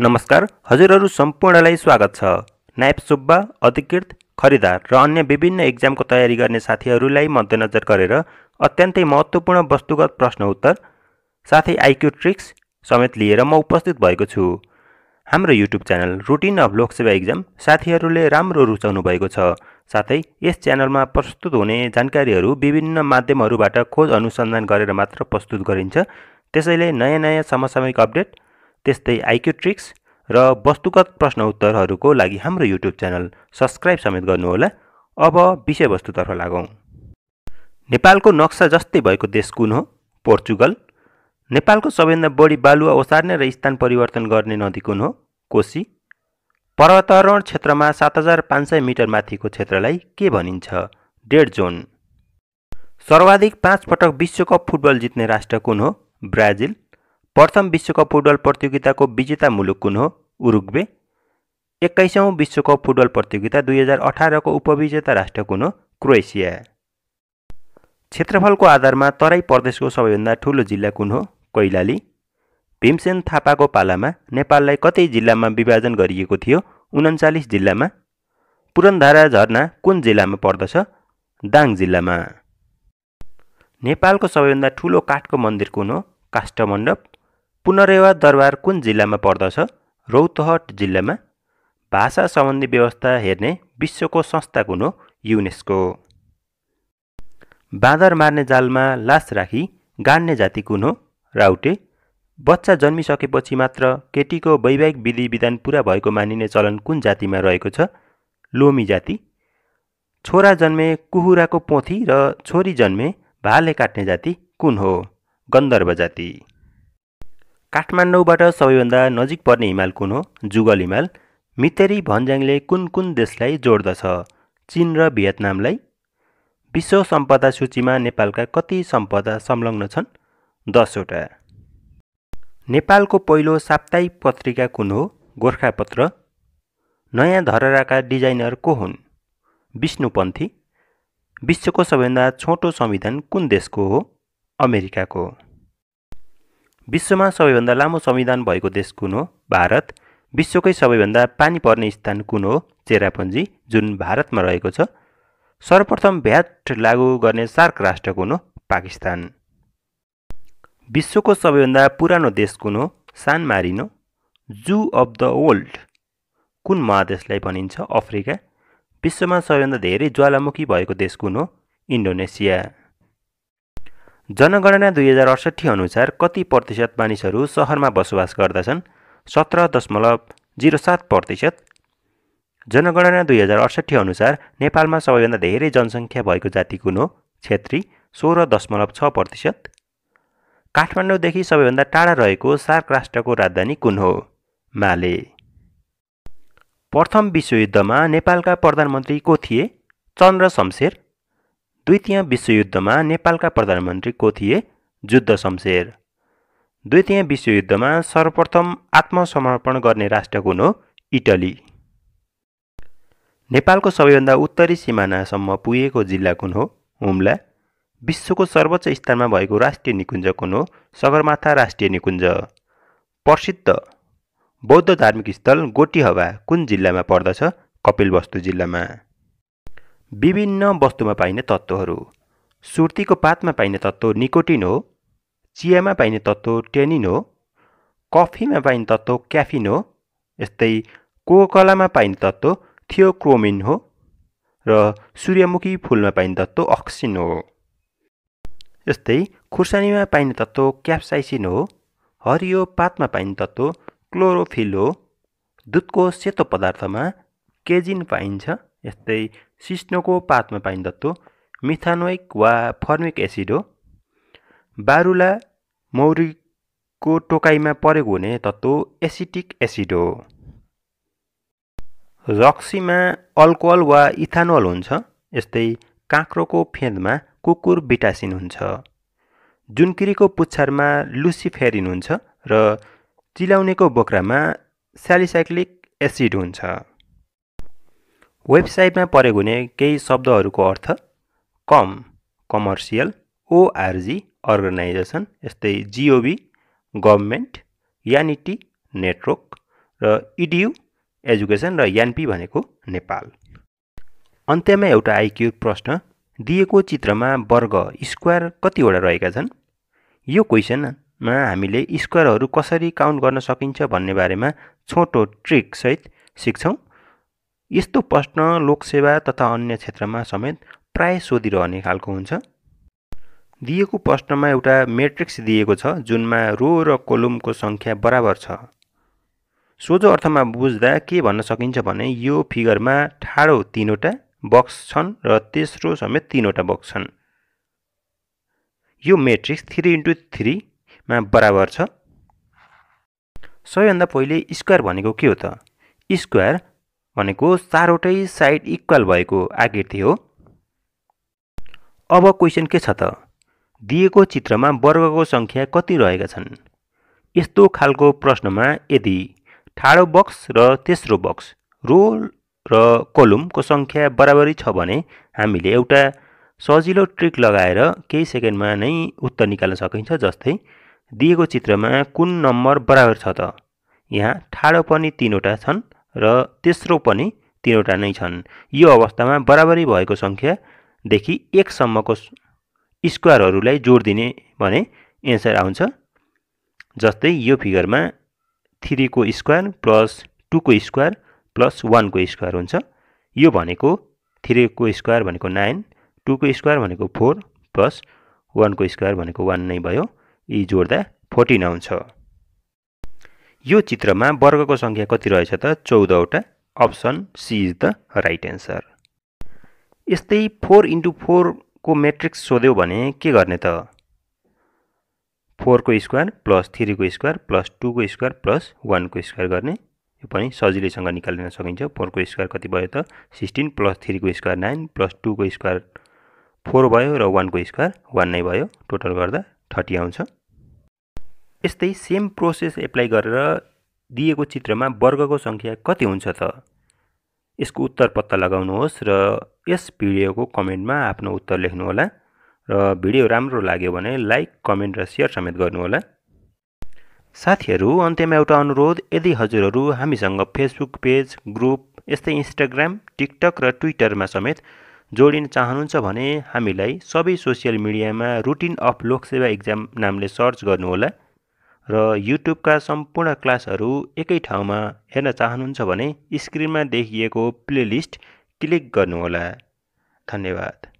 नमस्कार हजुरहरू सम्पूर्णलाई स्वागत छ नायब सुब्बा अधिकृत खरिदार र अन्य विभिन्न इक्जामको तयारी गर्ने साथीहरूलाई मध्यनजर गरेर अत्यन्तै महत्त्वपूर्ण वस्तुगत प्रश्न उत्तर साथै आइक्यू ट्रिक्स समेत लिएर म उपस्थित भएको छु हाम्रो YouTube channel routine of Loksewa exam साथीहरूले राम्रो रुचाउनु भएको छ साथै यस च्यानलमा प्रस्तुत हुने जानकारीहरू विभिन्न माध्यमहरूबाट खोज अनुसन्धान गरेर मात्र प्रस्तुत गरिन्छ त्यसैले नयाँ नयाँ समसामयिक अपडेट त्यस्तै आइक्यू ट्रिक्स र वस्तुगत प्रश्न उत्तरहरूको लागि हाम्रो युट्युब च्यानल सब्सक्राइब समेत गर्नुहोला अब विषयवस्तुतर्फ लागौँ नेपालको नक्सा जस्तै भएको देश कुन हो पोर्चुगल नेपालको सबैभन्दा बढी बालुवा ओसार्ने र स्थान परिवर्तन गर्ने नदी कुन हो कोशी पर्वतारोहण क्षेत्रमा सात हजार पाँच सय मिटर माथिको क्षेत्रलाई के भनिन्छ डेड जोन सर्वाधिक पाँच पटक विश्वकप फुटबल जित्ने राष्ट्र कुन हो ब्राजिल प्रथम विश्वकप फुटबल प्रतियोगिताको विजेता मुलुक कुन हो उरुग्वे एक्काइसौँ विश्वकप फुटबल प्रतियोगिता दुई हजार अठारको उपविजेता राष्ट्र कुन हो क्रोएसिया क्षेत्रफलको आधारमा तराई प्रदेशको सबैभन्दा ठुलो जिल्ला कुन हो कैलाली भीमसेन थापाको पालामा नेपाललाई कतै जिल्लामा विभाजन गरिएको थियो उन्चालिस जिल्लामा पुरन्धारा झरना कुन जिल्लामा पर्दछ दाङ जिल्लामा नेपालको सबैभन्दा ठुलो काठको मन्दिर कुन हो काष्ठमण्डप पुनरेवा दरबार कुन जिल्लामा पर्दछ रौतहट जिल्लामा भाषा सम्बन्धी व्यवस्था हेर्ने विश्वको संस्था कुन हो युनेस्को बाँदर मार्ने जालमा लास राखी गाड्ने जाति कुन हो राउटे बच्चा जन्मिसकेपछि मात्र केटीको वैवाहिक विधि विधान पुरा भएको मानिने चलन कुन जातिमा रहेको छ लोमी जाति छोरा जन्मे कुहुराको पोथी र छोरी जन्मे भाले काट्ने जाति कुन हो गन्धर्व जाति काठमाडौँबाट सबैभन्दा नजिक पर्ने हिमाल कुन हो जुगल हिमाल मितेरी भन्ज्याङले कुन कुन देशलाई जोड्दछ चिन र भियतनामलाई विश्व सम्पदा सूचीमा नेपालका कति सम्पदा संलग्न छन् दसवटा नेपालको पहिलो साप्ताहिक पत्रिका कुन हो गोर्खापत्र नयाँ धरहराका डिजाइनर को हुन् विष्णुपन्थी विश्वको सबैभन्दा छोटो संविधान कुन देशको हो अमेरिकाको विश्वमा सबैभन्दा लामो संविधान भएको देश कुन हो भारत विश्वकै सबैभन्दा पानी पर्ने स्थान कुन हो चेरापुन्जी जुन भारतमा रहेको छ सर्वप्रथम भ्याट लागू गर्ने सार्क राष्ट्र कुन हो पाकिस्तान विश्वको सबैभन्दा पुरानो देश कुन हो सान मारिनो जू अफ द वर्ल्ड कुन महादेशलाई भनिन्छ अफ्रिका विश्वमा सबैभन्दा धेरै ज्वालामुखी भएको देश कुन हो इन्डोनेसिया जनगणना दुई हजार अडसट्ठी अनुसार कति प्रतिशत मानिसहरू सहरमा बसोबास गर्दछन् सत्र दशमलव जिरो सात प्रतिशत जनगणना दुई हजार अडसट्ठी अनुसार नेपालमा सबैभन्दा धेरै जनसङ्ख्या भएको जाति कुन हो क्षेत्री सोह्र दशमलव छ प्रतिशत काठमाडौँदेखि सबैभन्दा टाढा रहेको सार्क राष्ट्रको राजधानी कुन हो माले प्रथम विश्वयुद्धमा नेपालका प्रधानमन्त्री को थिए चन्द्र शमशेर द्वितीय विश्वयुद्धमा नेपालका प्रधानमन्त्री को थिए जुद्ध शमशेर द्वितीय विश्वयुद्धमा सर्वप्रथम आत्मसमर्पण गर्ने राष्ट्र कुन हो इटली नेपालको सबैभन्दा उत्तरी सिमानासम्म पुगेको जिल्ला कुन हो हुम्ला विश्वको सर्वोच्च स्थानमा भएको राष्ट्रिय निकुञ्ज कुन हो सगरमाथा राष्ट्रिय निकुञ्ज प्रसिद्ध बौद्ध धार्मिक स्थल गोटीहवा कुन जिल्लामा पर्दछ कपिलवस्तु जिल्लामा विभिन्न वस्तुमा पाइने तत्त्वहरू सुर्तीको पातमा पाइने तत्त्व निकोटिन हो चियामा पाइने तत्त्व टेनिन हो कफीमा पाइने तत्त्व क्याफिन हो यस्तै कोकलामा पाइने तत्त्व थियोक्रोमिन हो र सूर्यमुखी फुलमा पाइने तत्त्व अक्सिन हो यस्तै खुर्सानीमा पाइने तत्त्व क्याप्साइसिन हो हरियो पातमा पाइने तत्त्व क्लोरोफिल हो दुधको सेतो पदार्थमा केजिन पाइन्छ यस्तै सिस्नोको पातमा पाइने तत्त्व मिथानोइक वा फर्मिक एसिड हो बारुला मौरीको टोकाइमा परेको हुने तत्त्व एसिटिक एसिड हो रक्सीमा अल्कोहल वा इथानोल हुन्छ यस्तै काँक्रोको फेदमा कुकुर बिटासिन हुन्छ जुनकिरीको पुच्छारमा फेरिन हुन्छ र चिलाउनेको बोक्रामा स्यालिसाइक्लिक एसिड हुन्छ वेबसाइटमा प्रयोग हुने केही शब्दहरूको अर्थ कम कमर्सियल ओआरजी अर्गनाइजेसन यस्तै जिओबी गभर्मेन्ट यानिटी नेटवर्क र इडियु एजुकेसन र यानपी भनेको नेपाल अन्त्यमा एउटा आइक्यू प्रश्न दिएको चित्रमा वर्ग स्क्वायर कतिवटा रहेका छन् यो क्वेसनमा हामीले स्क्वायरहरू कसरी काउन्ट गर्न सकिन्छ भन्ने बारेमा छोटो ट्रिकसहित सिक्छौँ यस्तो प्रश्न लोकसेवा तथा अन्य क्षेत्रमा समेत प्राय सोधिरहने खालको हुन्छ दिएको प्रश्नमा एउटा मेट्रिक्स दिएको छ जुनमा रो र कोलुमको सङ्ख्या बराबर छ सोझो अर्थमा बुझ्दा के भन्न सकिन्छ भने यो फिगरमा ठाडो तिनवटा बक्स छन् र तेस्रो समेत तिनवटा बक्स छन् यो मेट्रिक्स थ्री इन्टु थ्रीमा बराबर छ सबैभन्दा पहिले स्क्वायर भनेको के हो त स्क्वायर भनेको चारवटै साइड इक्वल भएको आकृति हो अब क्वेसन के छ त दिएको चित्रमा वर्गको सङ्ख्या कति रहेका छन् यस्तो खालको प्रश्नमा यदि ठाडो बक्स र तेस्रो बक्स रो र कोलुमको सङ्ख्या बराबरी छ भने हामीले एउटा सजिलो ट्रिक लगाएर केही सेकेन्डमा नै उत्तर निकाल्न सकिन्छ जस्तै दिएको चित्रमा कुन नम्बर बराबर छ त यहाँ ठाडो पनि तिनवटा छन् र तेस्रो पनि तिनवटा नै छन् यो अवस्थामा बराबरी भएको सङ्ख्यादेखि एकसम्मको स्क्वायरहरूलाई जोड दिने भने एन्सर आउँछ जस्तै यो फिगरमा थ्रीको स्क्वायर प्लस टूको स्क्वायर प्लस वानको स्क्वायर हुन्छ यो भनेको थ्रीको स्क्वायर भनेको नाइन टूको स्क्वायर भनेको फोर प्लस वानको स्क्वायर भनेको वान नै भयो यी जोड्दा फोर्टिन आउँछ यो चित्रमा वर्गको सङ्ख्या कति रहेछ त चौधवटा option C is the right answer यस्तै फोर इन्टु फोरको मेट्रिक्स सोध्यो भने के गर्ने त फोरको स्क्वायर प्लस थ्रीको स्क्वायर प्लस टूको स्क्वायर प्लस वानको स्क्वायर गर्ने यो पनि सजिलैसँग निकालिन सकिन्छ फोरको स्क्वायर कति भयो त सिक्सटिन प्लस थ्रीको स्क्वायर नाइन प्लस टूको स्क्वायर फोर भयो र वानको स्क्वायर वान नै भयो टोटल गर्दा थर्टी आउँछ यस्तै सेम प्रोसेस एप्लाई गरेर दिएको चित्रमा वर्गको सङ्ख्या कति हुन्छ त यसको उत्तर पत्ता लगाउनुहोस् र यस भिडियोको कमेन्टमा आफ्नो उत्तर लेख्नुहोला र भिडियो राम्रो लाग्यो भने लाइक कमेन्ट र सेयर समेत गर्नुहोला साथीहरू अन्त्यमा एउटा अनुरोध यदि हजुरहरू हामीसँग फेसबुक पेज ग्रुप यस्तै इन्स्टाग्राम टिकटक र ट्विटरमा समेत जोडिन चाहनुहुन्छ भने हामीलाई सबै सोसियल मिडियामा रुटिन अफ लोकसेवा इक्जाम नामले सर्च गर्नुहोला र युट्युबका सम्पूर्ण क्लासहरू एकै ठाउँमा हेर्न चाहनुहुन्छ भने स्क्रिनमा देखिएको प्लेलिस्ट क्लिक गर्नुहोला धन्यवाद